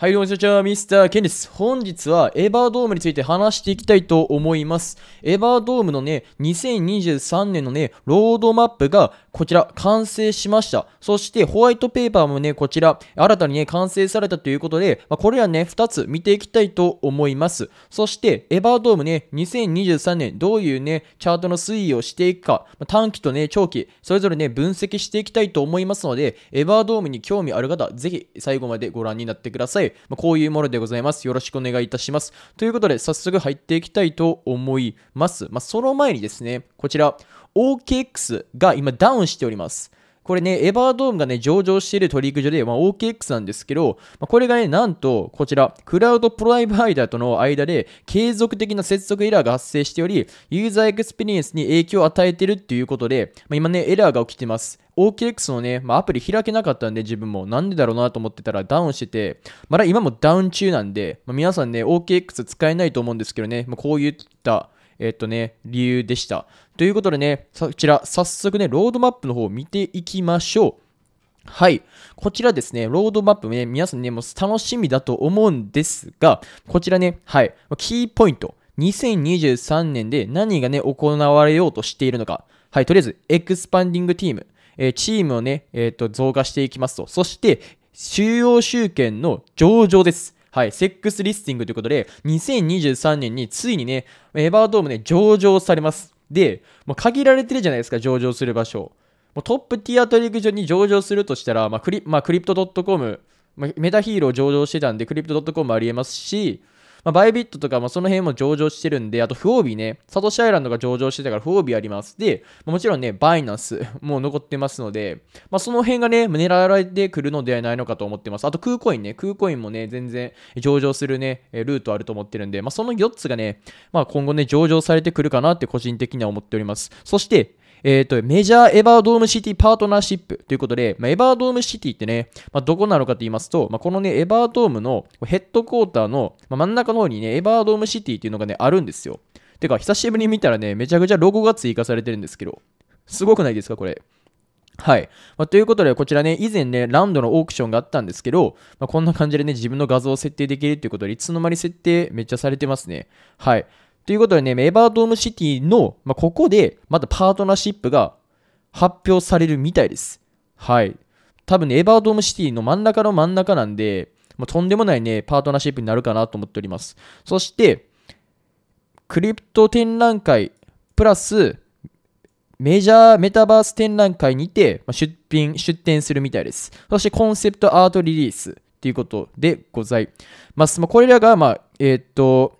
はい、どうもこんにちは、ミスターケンです。本日はエバードームについて話していきたいと思います。エバードームのね、2023年のね、ロードマップがこちら完成しました。そしてホワイトペーパーもね、こちら新たにね、完成されたということで、まあ、これらね、2つ見ていきたいと思います。そしてエバードームね、2023年どういうね、チャートの推移をしていくか、まあ、短期とね、長期、それぞれね、分析していきたいと思いますので、エバードームに興味ある方、ぜひ最後までご覧になってください。まあ、こういうものでございます。よろしくお願いいたします。ということで、早速入っていきたいと思います。まあ、その前にですね、こちら、OKX が今ダウンしております。これね、エバードームがね、上場している取り組みで、まあ、OKX なんですけど、まあ、これがね、なんと、こちら、クラウドプロバイダーとの間で、継続的な接続エラーが発生しており、ユーザーエクスペリエンスに影響を与えているっていうことで、まあ、今ね、エラーが起きてます。OKX のね、まあ、アプリ開けなかったんで自分もなんでだろうなと思ってたらダウンしてて、まだ今もダウン中なんで、まあ、皆さんね、OKX 使えないと思うんですけどね、まあ、こういったえっとね、理由でした。ということでね、そちら、早速ね、ロードマップの方を見ていきましょう。はい。こちらですね、ロードマップね、皆さんね、もう楽しみだと思うんですが、こちらね、はい、キーポイント。2023年で何がね、行われようとしているのか。はい、とりあえず、エクスパンディングチーム。えチームをね、えっ、ー、と、増加していきますと。そして、収容集権の上場です。はい、セックスリスティングということで、2023年についにね、エバードームね、上場されます。で、もう限られてるじゃないですか、上場する場所。もうトップティア取り口に上場するとしたら、まあクリまあ、クリプト .com、まあ、メタヒーロー上場してたんで、クリプト .com もありえますし、まあ、バイビットとか、まその辺も上場してるんで、あと不オービーね、サトシアイランドが上場してたから不オービーあります。で、まもちろんね、バイナンス も残ってますので、まあ、その辺がね、狙われてくるのではないのかと思ってます。あとクーコインね、クーコインもね、全然上場するね、ルートあると思ってるんで、まあ、その4つがね、まあ、今後ね、上場されてくるかなって個人的には思っております。そして、えっ、ー、と、メジャーエバードームシティパートナーシップということで、まあ、エバードームシティってね、まあ、どこなのかと言いますと、まあ、このね、エバードームのヘッドクォーターの、ま真ん中の方にね、エバードームシティっていうのがね、あるんですよ。てか、久しぶりに見たらね、めちゃくちゃロゴが追加されてるんですけど、すごくないですか、これ。はい。まあ、ということで、こちらね、以前ね、ランドのオークションがあったんですけど、まあ、こんな感じでね、自分の画像を設定できるということで、いつの間に設定めっちゃされてますね。はい。ということでね、エバードームシティの、まあ、ここで、またパートナーシップが発表されるみたいです。はい。多分ね、エバードームシティの真ん中の真ん中なんで、まあ、とんでもないね、パートナーシップになるかなと思っております。そして、クリプト展覧会、プラス、メジャーメタバース展覧会にて出品、出展するみたいです。そしてコンセプトアートリリースということでございます。まあ、これらが、まあ、えっ、と、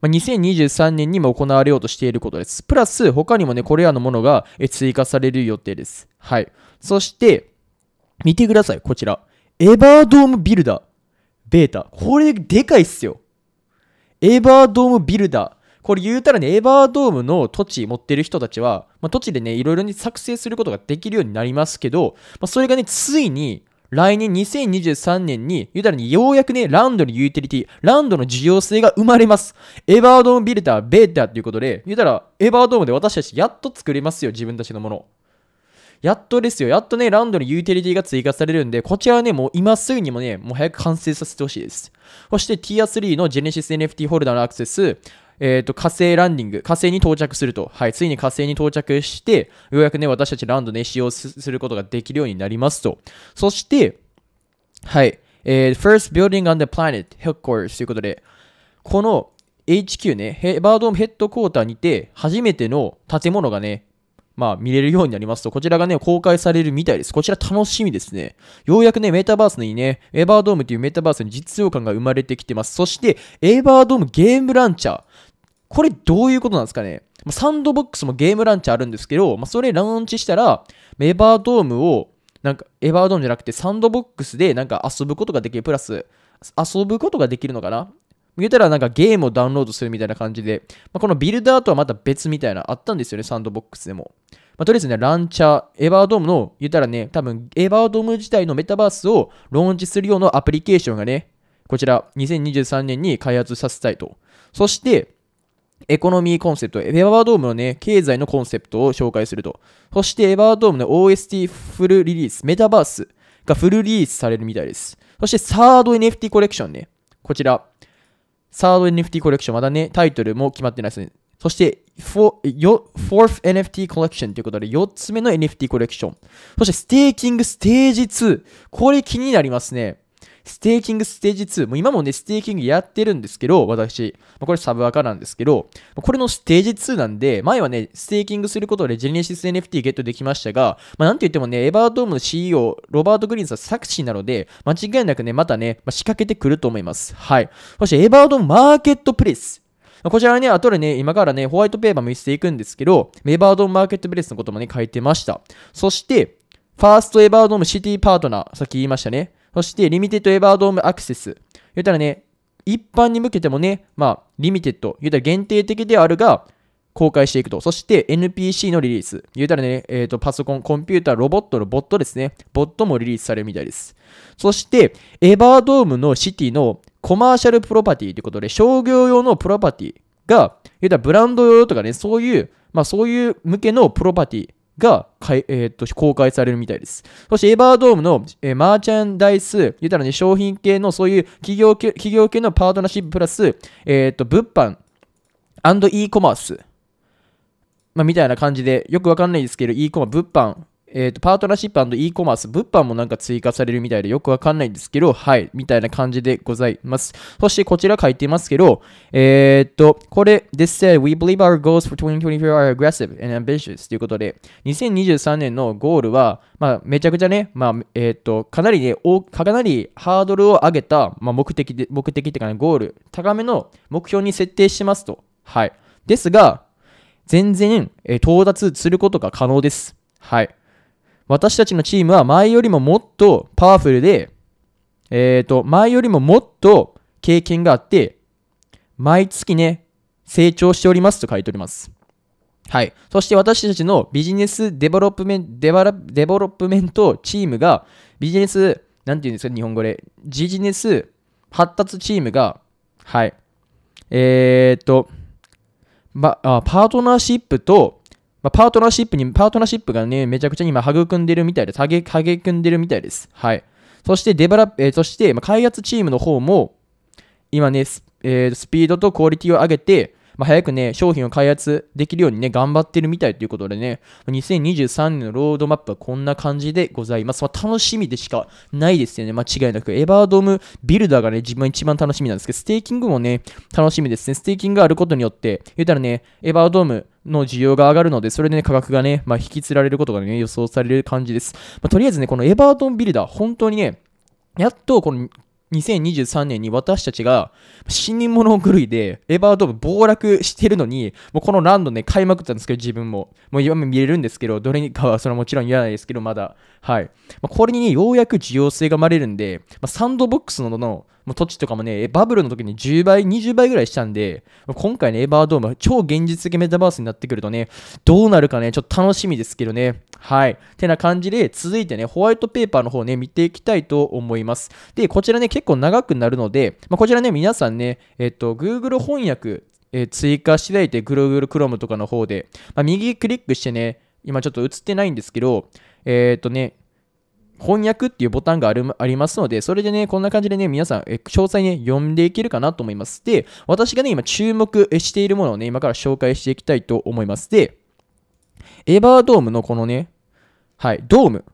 まあ、2023年にも行われようとしていることです。プラス、他にもね、これらのものが追加される予定です。はい。そして、見てください、こちら。エバードームビルダー。ベータ。これ、でかいっすよ。エバードームビルダー。これ言うたらね、エバードームの土地持ってる人たちは、まあ、土地でね、いろいろに作成することができるようになりますけど、まあ、それがね、ついに来年2023年に、言うたらにようやくね、ランドのユーティリティ、ランドの需要性が生まれます。エバードームビルダー、ベーターということで、言うたら、エバードームで私たちやっと作れますよ、自分たちのもの。やっとですよ。やっとね、ランドにユーティリティが追加されるんで、こちらはね、もう今すぐにもね、もう早く完成させてほしいです。そして Tier 3のジェネシス NFT ホルダーのアクセス、えっ、ー、と、火星ランディング、火星に到着すると。はい、ついに火星に到着して、ようやくね、私たちランドね、使用することができるようになりますと。そして、はい、えー、first building on the planet headquarters ということで、この HQ ね、ヘバードームヘッドクォーターにて、初めての建物がね、まあ見れるようになりますと、こちらがね、公開されるみたいです。こちら楽しみですね。ようやくね、メタバースにね、エバードームというメタバースに実用感が生まれてきてます。そして、エバードームゲームランチャー。これどういうことなんですかねサンドボックスもゲームランチあるんですけど、まあ、それランチしたら、エバードームを、なんか、エバードームじゃなくて、サンドボックスでなんか遊ぶことができる、プラス、遊ぶことができるのかな言うたらなんかゲームをダウンロードするみたいな感じで、まあ、このビルダーとはまた別みたいな、あったんですよね、サンドボックスでも。まあ、とりあえずね、ランチャー、エバードームの、言ったらね、多分、エバードーム自体のメタバースをローンチするようなアプリケーションがね、こちら、2023年に開発させたいと。そして、エコノミーコンセプト、エヴァードームのね、経済のコンセプトを紹介すると。そして、エヴァードームの OST フルリリース、メタバースがフルリリースされるみたいです。そして、サード NFT コレクションね。こちら。サード NFT コレクション、まだね、タイトルも決まってないですね。そして、4th NFT コレクションということで、4つ目の NFT コレクション。そして、ステーキングステージ2。これ気になりますね。ステーキングステージ2、もう今もね、ステーキングやってるんですけど、私、まあ、これサブアカなんですけど、これのステージ2なんで、前はね、ステーキングすることでジェネシス NFT ゲットできましたが、まあ、なんと言ってもね、エバードームの CEO、ロバート・グリーンさん作詞なので、間違いなくね、またね、まあ、仕掛けてくると思います。はい。そして、エバードームマーケットプレイス。こちらはね、後でね、今からね、ホワイトペーパー見せていくんですけど、エバードームマーケットプレイスのこともね、書いてました。そして、ファーストエバードームシティパートナー、さっき言いましたね。そして、リミテッドエバードームアクセス。言うたらね、一般に向けてもね、まあ、リミテッド、言うたら限定的であるが、公開していくと。そして NPC のリリース。言うたらね、えっ、ー、と、パソコン、コンピューター、ロボットのボットですね。ボットもリリースされるみたいです。そして、エバードームのシティのコマーシャルプロパティということで、商業用のプロパティが、言うたらブランド用とかね、そういう、まあそういう向けのプロパティが、かい、えー、と公開されるみたいです。そしてエバードームの、えー、マーチャンダイス、言うたらね、商品系のそういう企業系企業系のパートナーシッププラス、えっ、と、物販 &e コマース、まあ、みたいな感じで、よくわかんないですけど、e コマ物販えっ、ー、と、パートナーシップ &e コマース、物販もなんか追加されるみたいでよくわかんないんですけど、はい、みたいな感じでございます。そしてこちら書いてますけど、えっ、ー、と、これ、This said, we believe our goals for 2024 are aggressive and ambitious ということで、2023年のゴールは、まあ、めちゃくちゃね、まあ、えっ、ー、と、かなりね、かなりハードルを上げた、まあ、目的で、目的っていうかね、ゴール、高めの目標に設定しますと。はい。ですが、全然、え到達することが可能です。はい。私たちのチームは前よりももっとパワフルで、えっ、ー、と、前よりももっと経験があって、毎月ね、成長しておりますと書いております。はい。そして私たちのビジネスデベロップメンデバラデベロップメントチームが、ビジネス、なんて言うんですか、日本語で。ビジネス発達チームが、はい。えー、っと、まあ、パートナーシップとまあ、パートナーシップに、パートナーシップがね、めちゃくちゃ今育んでるみたいです。育んでるみたいです。はい。そしてデバラ、えー、そして、ま開発チームの方も、今ね、えー、スピードとクオリティを上げて、まあ、早くね、商品を開発できるようにね、頑張ってるみたいということでね、2023年のロードマップはこんな感じでございます。まあ、楽しみでしかないですよね、間違いなく。エバードームビルダーがね、自分一番楽しみなんですけど、ステーキングもね、楽しみですね。ステーキングがあることによって、言うたらね、エバードーム、の需要が上がるので、それでね、価格がね、まあ、引きつられることがね、予想される感じです。まあ、とりあえずね、このエバートンビルダー、本当にね、やっとこの2023年に私たちが死に物狂いでエバードーム暴落してるのに、もうこのランドね、買いまくったんですけど、自分も。もう今見れるんですけど、どれにかはそれはもちろん言わないですけど、まだ。はい。まあ、これにね、ようやく需要性が生まれるんで、まあ、サンドボックスののもう土地とかもね、バブルの時に10倍、20倍ぐらいしたんで、今回ね、エバードーム、超現実的メタバースになってくるとね、どうなるかね、ちょっと楽しみですけどね。はい。てな感じで、続いてね、ホワイトペーパーの方ね、見ていきたいと思います。で、こちらね、結構長くなるので、まあ、こちらね、皆さんね、えっと、Google 翻訳、えー、追加していただいて、Google Chrome とかの方で、まあ、右クリックしてね、今ちょっと映ってないんですけど、えっ、とね、翻訳っていうボタンがあるありますので、それでね、こんな感じでね、皆さん、え詳細ね、読んでいけるかなと思います。で、私がね、今注目しているものをね、今から紹介していきたいと思います。で、エバードームのこのね、はい、ドーム。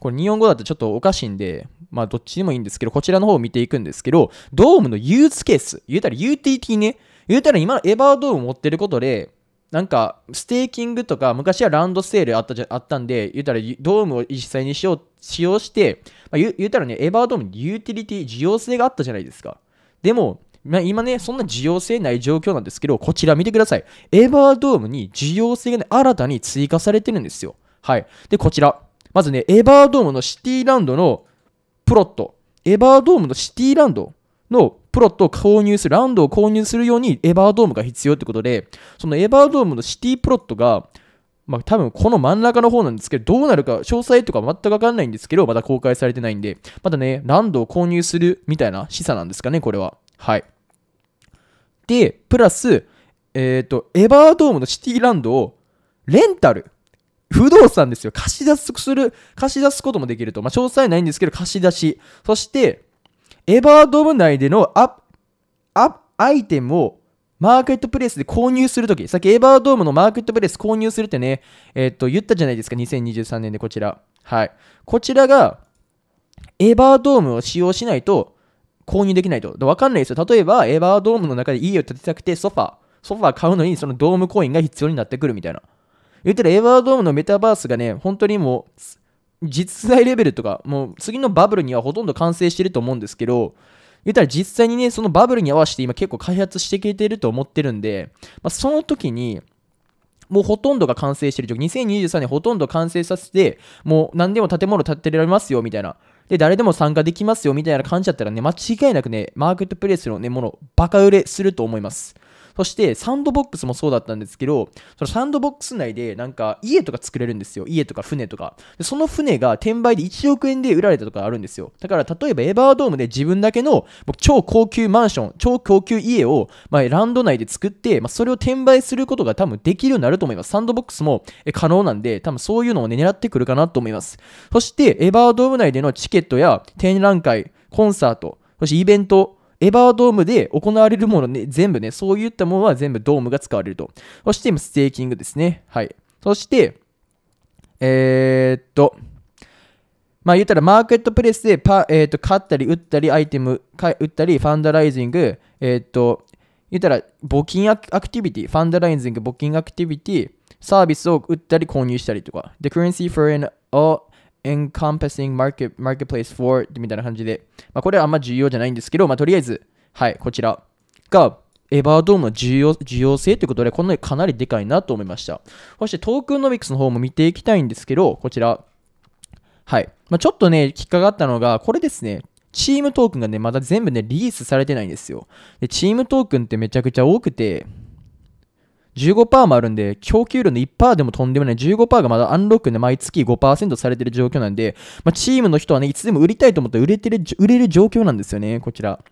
これ日本語だとちょっとおかしいんで、まあどっちでもいいんですけど、こちらの方を見ていくんですけど、ドームのユースケース、言うたら UTT ね、言うたら今のエバードーム持ってることで、なんか、ステーキングとか、昔はランドセールあったじゃあったんで、言うたらドームを実際に使用使用して、まあ、言うたらね、エバードームにユーティリティ、需要性があったじゃないですか。でも、まあ、今ね、そんな需要性ない状況なんですけど、こちら見てください。エバードームに需要性が、ね、新たに追加されてるんですよ。はい。で、こちら。まずね、エバードームのシティランドのプロット。エバードームのシティランドのプロットを購入する、ラウンドを購入するようにエヴァードームが必要ってことで、そのエヴァードームのシティプロットが、まあ多分この真ん中の方なんですけど、どうなるか、詳細とか全くわかんないんですけど、まだ公開されてないんで、まだね、ランドを購入するみたいな示唆なんですかね、これは。はい。で、プラス、えっ、ー、と、エバードームのシティランドをレンタル。不動産ですよ。貸し出すする、貸し出すこともできると。まあ、詳細ないんですけど、貸し出し。そして、エバードーム内でのアアイテムをマーケットプレイスで購入するとき、さっきエバードームのマーケットプレイス購入するってね、えっ、ー、と、言ったじゃないですか、2023年でこちら。はい。こちらが、エバードームを使用しないと購入できないと。わかんないですよ。例えば、エバードームの中で家を建てたくてソファ、ソファ買うのにそのドームコインが必要になってくるみたいな。言ったら、エバードームのメタバースがね、本当にもう、実在レベルとか、もう次のバブルにはほとんど完成してると思うんですけど、言ったら実際にね、そのバブルに合わせて今結構開発してくれてると思ってるんで、まあ、その時に、もうほとんどが完成してる状況。2023年ほとんど完成させて、もう何でも建物建てられますよ、みたいな。で、誰でも参加できますよ、みたいな感じだったらね、間違いなくね、マーケットプレイスのね、もの、バカ売れすると思います。そしてサンドボックスもそうだったんですけど、そのサンドボックス内でなんか家とか作れるんですよ。家とか船とか。でその船が転売で1億円で売られたとかあるんですよ。だから例えばエバードームで自分だけの僕超高級マンション、超高級家を、まあ、ランド内で作って、まあ、それを転売することが多分できるようになると思います。サンドボックスも可能なんで、多分そういうのをね、狙ってくるかなと思います。そしてエバードーム内でのチケットや展覧会、コンサート、そしてイベント、エバードームで行われるものね、全部ね、そういったものは全部ドームが使われると。そして、ステーキングですね。はい。そして、えー、っと、まあ言ったらマーケットプレスでパ、えー、っと買ったり売ったりアイテム売ったりファンダライジング、えー、っと言ったら募金アクティビティ、ファンダライジング募金アクティビティ、サービスを売ったり購入したりとか、The currency for an encompassing market, marketplace for みたいな感じで、まあ、これはあんま重要じゃないんですけど、まあ、とりあえず、はい、こちらが、エバードームの重要重要性ということで、こんなにかなりでかいなと思いました。そしてトークンノミクスの方も見ていきたいんですけど、こちら。はい。まあ、ちょっとね、引っかかったのが、これですね。チームトークンがね、まだ全部ね、リリースされてないんですよ。で、チームトークンってめちゃくちゃ多くて、15%もあるんで、供給量の1%でもとんでもない。15%がまだアンロックで毎月5%されてる状況なんで、まあ、チームの人はね、いつでも売りたいと思って売れてる、売れる状況なんですよね、こちら。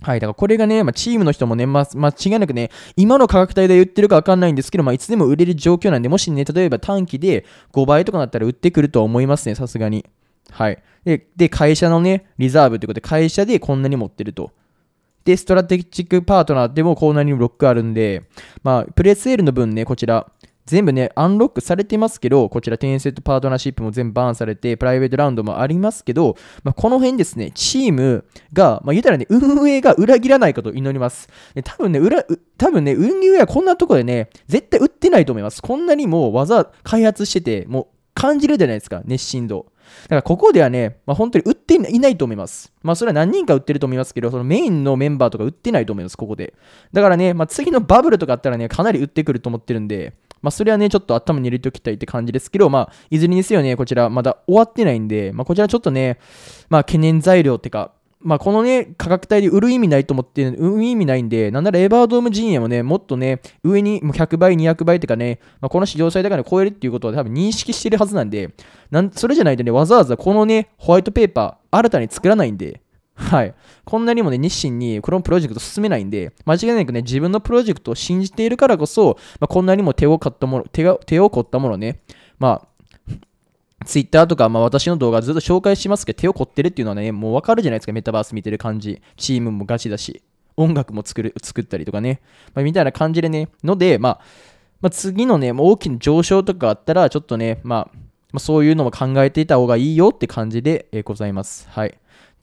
はい。だからこれがね、まあ、チームの人もね、まあ、間、まあ、違いなくね、今の価格帯で売ってるかわかんないんですけど、まあ、いつでも売れる状況なんで、もしね、例えば短期で5倍とかなったら売ってくるとは思いますね、さすがに。はい。で、で会社のね、リザーブということで、会社でこんなに持ってると。で、ストラテジックパートナーでもコーナーにもロックあるんで、まあ、プレセールの分ね、こちら、全部ね、アンロックされてますけど、こちらテンセットパートナーシップも全部バーンされて、プライベートラウンドもありますけど、まあ、この辺ですね、チームが、まあ、言うたらね、運営が裏切らないかと祈ります。で多分ね、裏、多分ね、運営はこんなとこでね、絶対売ってないと思います。こんなにもう技開発してて、もう感じるじゃないですか、熱心度。だからここではね、まあ、本当に売っていないと思います。まあそれは何人か売ってると思いますけど、そのメインのメンバーとか売ってないと思います、ここで。だからね、まあ、次のバブルとかあったらね、かなり売ってくると思ってるんで、まあそれはね、ちょっと頭に入れておきたいって感じですけど、まあいずれにせよね、こちらまだ終わってないんで、まあこちらちょっとね、まあ懸念材料ってか、まあ、このね、価格帯で売る意味ないと思って、売る意味ないんで、なんならエヴァードーム陣営もね、もっとね、上にもう100倍、200倍とかね、まあ、この市場最高値を超えるっていうことは多分認識してるはずなんで、なんそれじゃないとね、わざわざこのね、ホワイトペーパー、新たに作らないんで、はい。こんなにもね、日清にこのプロジェクト進めないんで、間違いなくね、自分のプロジェクトを信じているからこそ、まあ、こんなにも手を買ったもの、手が、手を凝ったものね、まあ、ツイッターとか、まあ、私の動画ずっと紹介しますけど、手を凝ってるっていうのはね、もうわかるじゃないですか、メタバース見てる感じ。チームもガチだし、音楽も作る作ったりとかね、まあ、みたいな感じでね、ので、まあ、まあ、次のね、大きな上昇とかあったら、ちょっとね、まあ、まあ、そういうのも考えていた方がいいよって感じでございます。はい。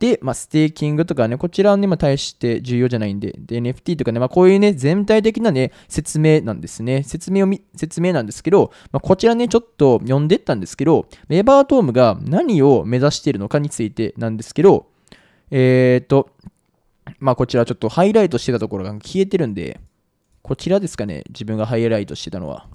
で、まあ、ステーキングとかね、こちらにも対して重要じゃないんで、で NFT とかね、まあ、こういうね、全体的なね、説明なんですね。説明をみ、説明なんですけど、まあ、こちらね、ちょっと読んでったんですけど、エバートームが何を目指しているのかについてなんですけど、えっ、ー、と、まあ、こちらちょっとハイライトしてたところが消えてるんで、こちらですかね、自分がハイライトしてたのは。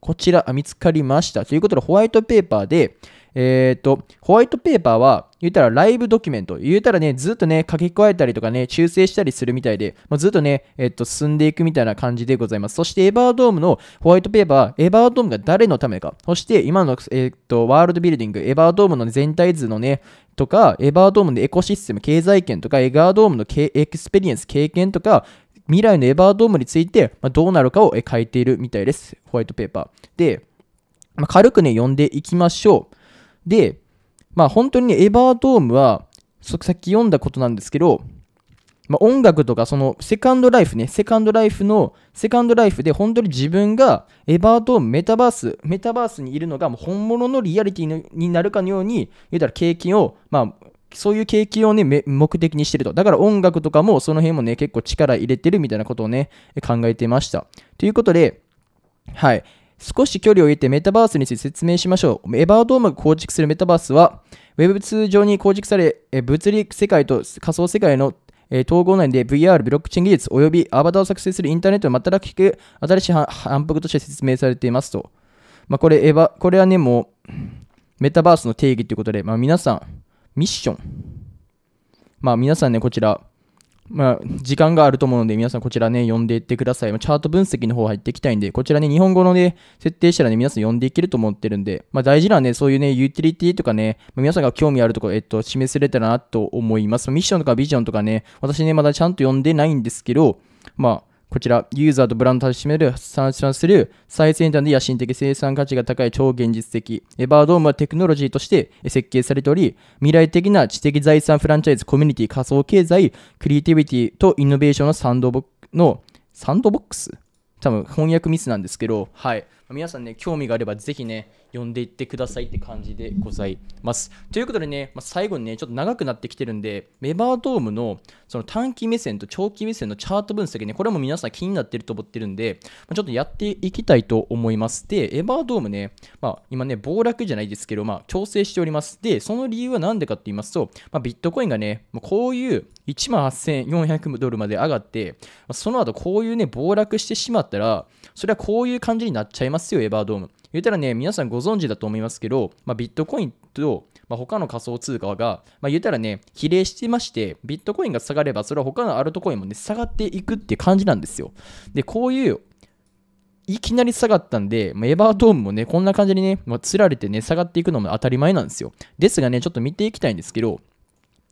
こちら、見つかりました。ということで、ホワイトペーパーで、えっ、ー、と、ホワイトペーパーは、言ったらライブドキュメント、言ったらね、ずっとね、書き加えたりとかね、修正したりするみたいで、まあ、ずっとね、えっと、進んでいくみたいな感じでございます。そして、エバードームのホワイトペーパー、エバードームが誰のためか、そして今の、えっと、ワールドビルディング、エバードームの全体図のね、とか、エバードームのエコシステム、経済圏とか、エガードームのエクスペリエンス、経験とか、未来のエバードームについて、まあ、どうなるかを書いているみたいです。ホワイトペーパー。で、まあ、軽くね、読んでいきましょう。で、まあ本当にエバードームは、さっき読んだことなんですけど、まあ、音楽とかそのセカンドライフね、セカンドライフの、セカンドライフで本当に自分がエバードーム、メタバース、メタバースにいるのがもう本物のリアリティになるかのように、言うたら経験を、まあ、そういう経験をね、目的にしてると。だから音楽とかもその辺もね、結構力入れてるみたいなことをね、考えてました。ということで、はい。少し距離を置いてメタバースについて説明しましょう。エバードームが構築するメタバースは、Web2 上に構築され、物理世界と仮想世界の統合内で VR、ブロックチェーン技術及びアバターを作成するインターネットの全く新しい反復として説明されていますと。まあ、これエバ、これはね、もう、メタバースの定義ということで、まあ、皆さん、ミッション。まあ、皆さんね、こちら、まあ、時間があると思うので、皆さんこちらね、読んでいってください。まチャート分析の方入っていきたいんで、こちらね、日本語のね、設定したらね、皆さん読んでいけると思ってるんで、まあ、大事なね、そういうね、ユーティリティとかね、まあ、皆さんが興味あるところ、えっと、示せれたらなと思います。ミッションとかビジョンとかね、私ね、まだちゃんと読んでないんですけど、まあ、こちら、ユーザーとブランドを占める、算出する最先端で野心的生産価値が高い超現実的、エバードームはテクノロジーとして設計されており、未来的な知的財産フランチャイズ、コミュニティ、仮想経済、クリエイティビティとイノベーションのサンドボックスの、サンドボックス多分翻訳ミスなんですけど、はい。皆さんね、興味があればぜひね、読んでいってくださいって感じでございます。ということでね、まあ、最後にね、ちょっと長くなってきてるんで、メバードームのその短期目線と長期目線のチャート分析ね、これも皆さん気になってると思ってるんで、まあ、ちょっとやっていきたいと思います。で、エバードームね、まあ、今ね、暴落じゃないですけど、まあ、調整しております。で、その理由は何でかって言いますと、まあ、ビットコインがね、こういう1万8400ドルまで上がって、その後こういうね、暴落してしまったら、それはこういう感じになっちゃいます。ますよ、エバードーム。言ったらね、皆さんご存知だと思いますけど、まあ、ビットコインと、まあ、他の仮想通貨が、まあ、言ったらね、比例してまして、ビットコインが下がれば、それは他のアルトコインもね、下がっていくっていう感じなんですよ。で、こういう、いきなり下がったんで、まあ、エバードームもね、こんな感じにね、まあ、つられてね、下がっていくのも当たり前なんですよ。ですがね、ちょっと見ていきたいんですけど、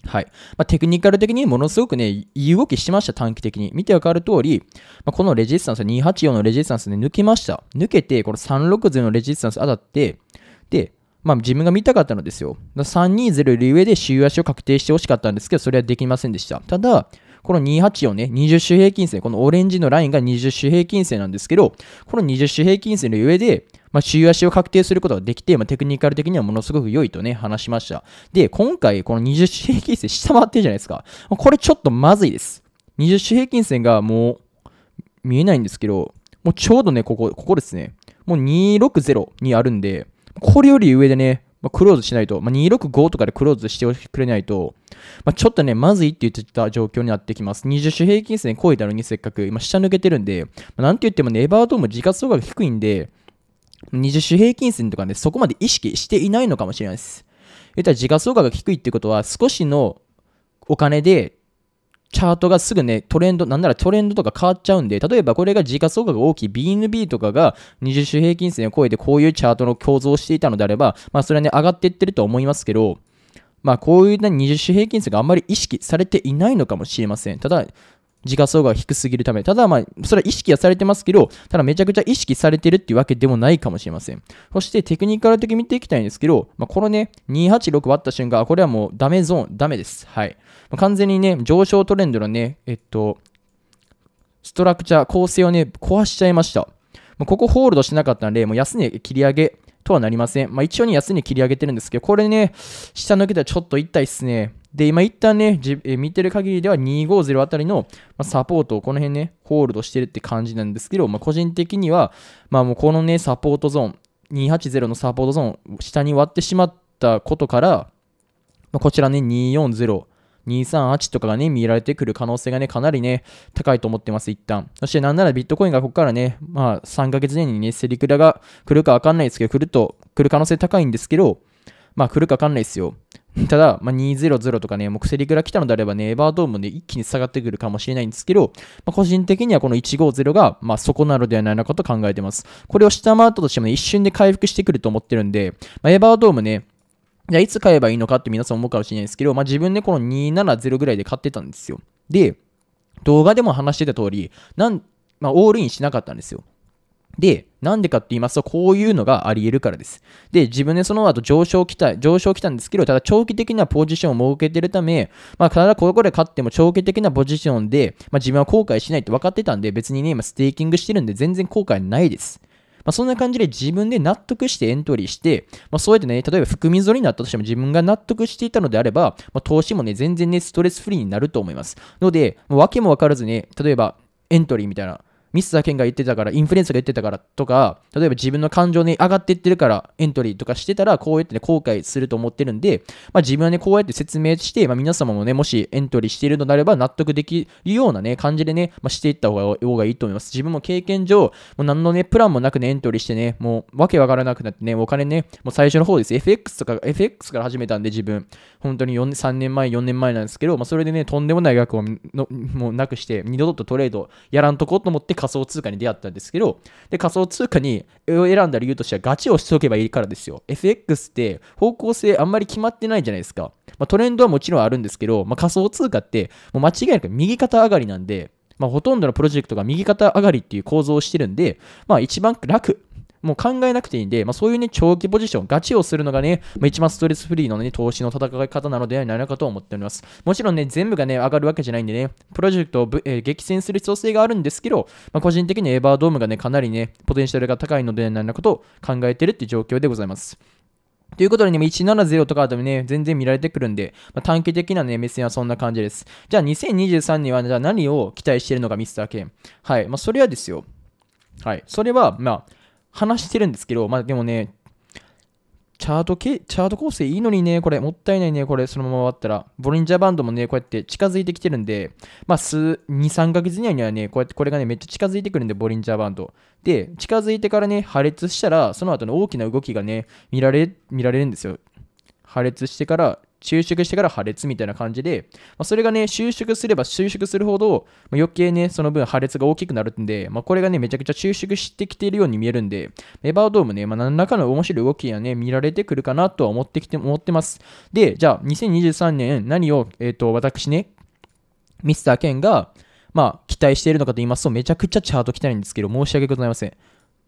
はいまあ、テクニカル的にものすごくね、いい動きしてました、短期的に。見てわかる通り、まあ、このレジスタンス、284のレジスタンスね、抜けました。抜けて、この360のレジスタンス当たって、で、まあ、自分が見たかったのですよ。320より上で週足を確定してほしかったんですけど、それはできませんでした。ただ、この284ね、20種平均線、このオレンジのラインが20種平均線なんですけど、この20種平均線の上で、まあ、週足を確定することができて、まあ、テクニカル的にはものすごく良いとね、話しました。で、今回、この20種平均線下回ってるじゃないですか。これちょっとまずいです。20種平均線がもう見えないんですけど、もうちょうどね、ここ、ここですね。もう260にあるんで、これより上でね、まあ、クローズしないと、まあ、265とかでクローズしてくれないと、まあ、ちょっとね、まずいって言ってた状況になってきます。20種平均線超えたのにせっかく、今下抜けてるんで、まあ、なんて言ってもね、エバートーム自価総額低いんで、20種平均線とかね、そこまで意識していないのかもしれないです。言ったら時価総額が低いってことは、少しのお金でチャートがすぐね、トレンド、なんならトレンドとか変わっちゃうんで、例えばこれが時価総額が大きい BNB とかが20種平均線を超えてこういうチャートの構造をしていたのであれば、まあそれはね、上がっていってると思いますけど、まあこういう、ね、20種平均線があんまり意識されていないのかもしれません。ただ、時価総額が低すぎるため。ただまあ、それは意識はされてますけど、ただめちゃくちゃ意識されてるっていうわけでもないかもしれません。そしてテクニカル的に見ていきたいんですけど、まあ、このね、286割った瞬間、これはもうダメゾーン、ダメです。はい。まあ、完全にね、上昇トレンドのね、えっと、ストラクチャー、構成をね、壊しちゃいました。まあ、ここホールドしなかったので、もう安値切り上げとはなりません。まあ、一応に安値切り上げてるんですけど、これね、下抜けたらちょっと痛いっすね。で、今一旦ね、え見てる限りでは250あたりの、まサポートをこの辺ね、ホールドしてるって感じなんですけど、まあ、個人的には、まあもうこのね、サポートゾーン、280のサポートゾーン、下に割ってしまったことから、まあ、こちらね、240、238とかがね、見られてくる可能性がね、かなりね、高いと思ってます、一旦。そしてなんならビットコインがここからね、まあ3ヶ月前にね、セリクラが来るかわかんないですけど、来ると、来る可能性高いんですけど、まあ来るかわかんないですよ。ただ、まあ、200とかね、もうセリクラ来たのであればね、エバードームで一気に下がってくるかもしれないんですけど、まあ、個人的にはこの150が、まあ、そこなのではないのかと考えてます。これを下回ったとしてもね、一瞬で回復してくると思ってるんで、まあ、エバードームね、じゃあいつ買えばいいのかって皆さん思うかもしれないですけど、まあ、自分でこの270ぐらいで買ってたんですよ。で、動画でも話してた通り、なん、まあ、オールインしなかったんですよ。で、なんでかって言いますと、こういうのがあり得るからです。で、自分でその後上昇来た、上昇来たんですけど、ただ長期的なポジションを設けてるため、まあ、ただここで勝っても長期的なポジションで、まあ、自分は後悔しないって分かってたんで、別にね、今ステーキングしてるんで全然後悔ないです。まあ、そんな感じで自分で納得してエントリーして、まあ、そうやってね、例えば含み損になったとしても自分が納得していたのであれば、まあ、投資もね、全然ね、ストレスフリーになると思います。ので、わけ訳もわからずね、例えばエントリーみたいな、ミスターケンが言ってたから、インフルエンサーが言ってたからとか、例えば自分の感情に上がっていってるからエントリーとかしてたら、こうやってね、後悔すると思ってるんで、まあ、自分はね、こうやって説明して、まあ、皆様もね、もしエントリーしているのなれば納得できるようなね、感じでね、まあ、していった方がいいと思います。自分も経験上、もう何のね、プランもなくね、エントリーしてね、もうわけわからなくなってね、お金ね、もう最初の方です。FX とか、FX から始めたんで、自分、本当に3年前、4年前なんですけど、まあ、それでね、とんでもない額をのもうなくして、二度とトレードやらんとこと思って、仮想通貨に出会ったんですけど、で仮想通貨に選んだ理由としてはガチをしておけばいいからですよ。FX って方向性あんまり決まってないじゃないですか。まあ、トレンドはもちろんあるんですけど、まあ、仮想通貨ってもう間違いなく右肩上がりなんで、まあ、ほとんどのプロジェクトが右肩上がりっていう構造をしてるんで、まあ、一番楽もう考えなくていいんで、まあ、そういうね、長期ポジション、ガチをするのがね、まあ、一番ストレスフリーのね、投資の戦い方なのではないかと思っております。もちろんね、全部がね、上がるわけじゃないんでね、プロジェクトを、えー、激戦する必要性があるんですけど、まあ、個人的にエヴァードームがね、かなりね、ポテンシャルが高いのではないかと考えてるって状況でございます。ということでね、170とかでもね、全然見られてくるんで、まあ、短期的なね、目線はそんな感じです。じゃあ2023年は、じゃあ何を期待してるのか、ミスターケン。はい。まあ、それはですよ。はい。それは、まあ、話してるんですけど、まあでもね、チャート系、チャート構成いいのにね、これ、もったいないね、これ、そのまま終わったら。ボリンジャーバンドもね、こうやって近づいてきてるんで、まあ、数、2、3ヶ月以内にはね、こうやってこれがね、めっちゃ近づいてくるんで、ボリンジャーバンド。で、近づいてからね、破裂したら、その後の大きな動きがね、見られ、見られるんですよ。破裂してから、収縮してから破裂みたいな感じで、まそれがね、収縮すれば収縮するほど、ま余計ね、その分破裂が大きくなるんで、まこれがね、めちゃくちゃ収縮してきているように見えるんで、エバードームね、まあ、何らかの面白い動きがね、見られてくるかなとは思ってきて、思ってます。で、じゃあ、2023年、何を、えっ、ー、と、私ね、ミスター・ケンが、まあ、期待しているのかと言いますと、めちゃくちゃチャート来たいんですけど、申し訳ございません。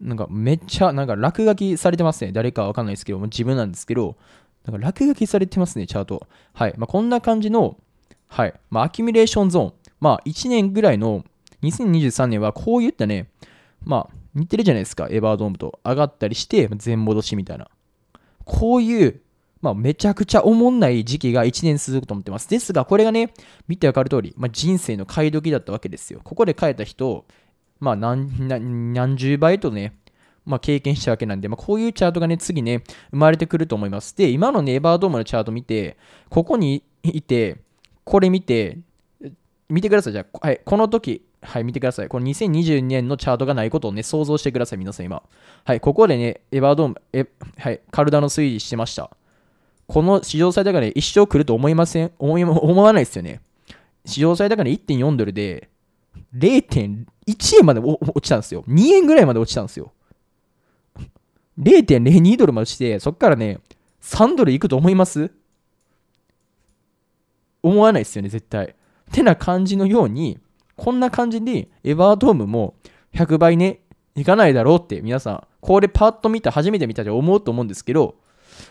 なんかめっちゃ、なんか落書きされてますね。誰かわかんないですけど、自分なんですけど、なんか落書きされてますね、チャート。はい。まあ、こんな感じの、はい。まあ、アキュミレーションゾーン。まあ、1年ぐらいの、2023年はこういったね、まあ、似てるじゃないですか、エバードームと。上がったりして、全戻しみたいな。こういう、まあ、めちゃくちゃおもんない時期が1年続くと思ってます。ですが、これがね、見てわかる通り、まあ、人生の買い時だったわけですよ。ここで買えた人、まあ何、何、何十倍とね、まあ、経験したわけなんで、まあ、こういうチャートがね、次ね、生まれてくると思います。で、今のネ、ね、バードームのチャート見て、ここにいて、これ見て、見てください。じゃあ、はい、この時、はい、見てください。この2022年のチャートがないことをね、想像してください、皆さん今。はい、ここでね、エバードーム、えはい、カルダの推移してました。この市場最高値、一生来ると思いません思い思わないですよね。市場最高値1.4ドルで、0.1円まで落ちたんですよ。2円ぐらいまで落ちたんですよ。0.02ドルまでして、そっからね、3ドルいくと思います思わないですよね、絶対。ってな感じのように、こんな感じで、エバードームも100倍ね、いかないだろうって、皆さん、これパッと見た、初めて見たって思うと思うんですけど、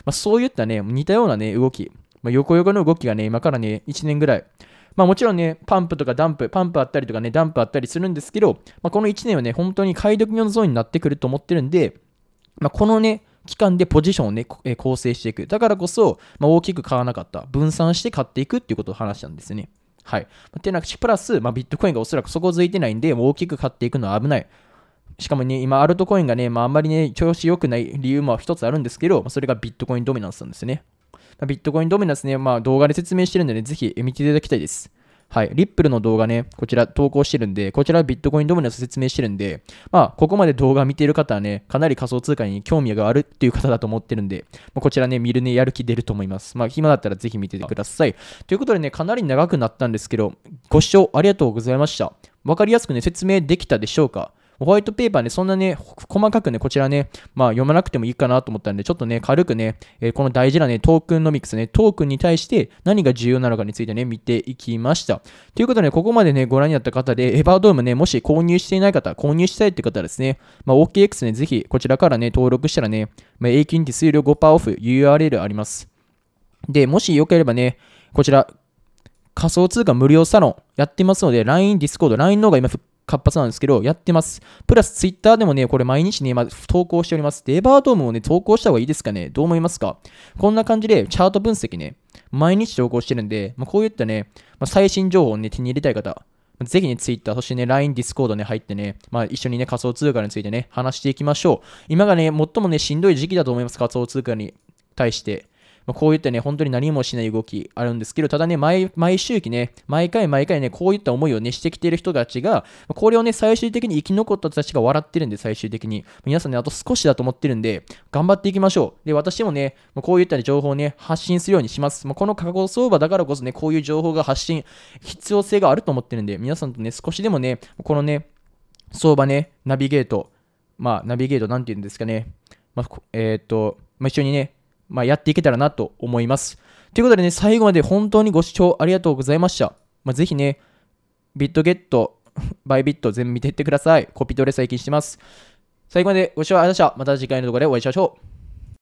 まあ、そういったね、似たようなね、動き、まあ、横横の動きがね、今からね、1年ぐらい、まあもちろんね、パンプとかダンプ、パンプあったりとかね、ダンプあったりするんですけど、まあ、この1年はね、本当に解読用のゾーンになってくると思ってるんで、まあ、このね、期間でポジションをね、え構成していく。だからこそ、まあ、大きく買わなかった。分散して買っていくっていうことを話したんですね。はい。ってなくし、プラス、まあ、ビットコインがおそらく底づいてないんで、大きく買っていくのは危ない。しかもね、今、アルトコインがね、まあ、あんまりね、調子良くない理由も一つあるんですけど、それがビットコインドミナンスなんですね。ビットコインドミナンスね、まあ、動画で説明してるんでね、ぜひ見ていただきたいです。はい、リップルの動画ね、こちら投稿してるんで、こちらビットコインドムネス説明してるんで、まあ、ここまで動画見てる方はね、かなり仮想通貨に興味があるっていう方だと思ってるんで、まあ、こちらね、見るね、やる気出ると思います。まあ、暇だったらぜひ見ててください。ということでね、かなり長くなったんですけど、ご視聴ありがとうございました。わかりやすくね、説明できたでしょうかホワイトペーパーね、そんなね、細かくね、こちらね、まあ読まなくてもいいかなと思ったんで、ちょっとね、軽くね、えー、この大事なね、トークンのミックスね、トークンに対して何が重要なのかについてね、見ていきました。ということで、ね、ここまでね、ご覧になった方で、エヴァードームね、もし購入していない方、購入したいって方ですね、まあ、OKX ね、ぜひこちらからね、登録したらね、まあ、永久に数量5%オフ URL あります。で、もしよければね、こちら、仮想通貨無料サロンやってますので、LINE、Discord、LINE の方が今復活発なんですけど、やってます。プラス、ツイッターでもね、これ毎日ね、ま、投稿しております。デバードームをね、投稿した方がいいですかねどう思いますかこんな感じで、チャート分析ね、毎日投稿してるんで、まあ、こういったね、まあ、最新情報をね、手に入れたい方、ぜひね、Twitter、そしてね、LINE、Discord ね、入ってね、まあ、一緒にね、仮想通貨についてね、話していきましょう。今がね、最もね、しんどい時期だと思います、仮想通貨に対して。まあ、こういったね、本当に何もしない動きあるんですけど、ただね、毎周期ね、毎回毎回ね、こういった思いをね、してきている人たちが、これをね、最終的に生き残った人たちが笑ってるんで、最終的に。皆さんね、あと少しだと思ってるんで、頑張っていきましょう。で、私もね、こういった、ね、情報をね、発信するようにします。まこの過去相場だからこそね、こういう情報が発信、必要性があると思ってるんで、皆さんとね、少しでもね、このね、相場ね、ナビゲート、まあ、ナビゲートなんて言うんですかね、まあ、えっ、ー、と、まあ、一緒にね、まあ、やっていけたらなと思います。ということでね、最後まで本当にご視聴ありがとうございました。まあ、ぜひね、ビットゲット、バイビット全部見ていってください。コピトレ最近してます。最後までご視聴ありがとうございました。また次回の動画でお会いしましょう。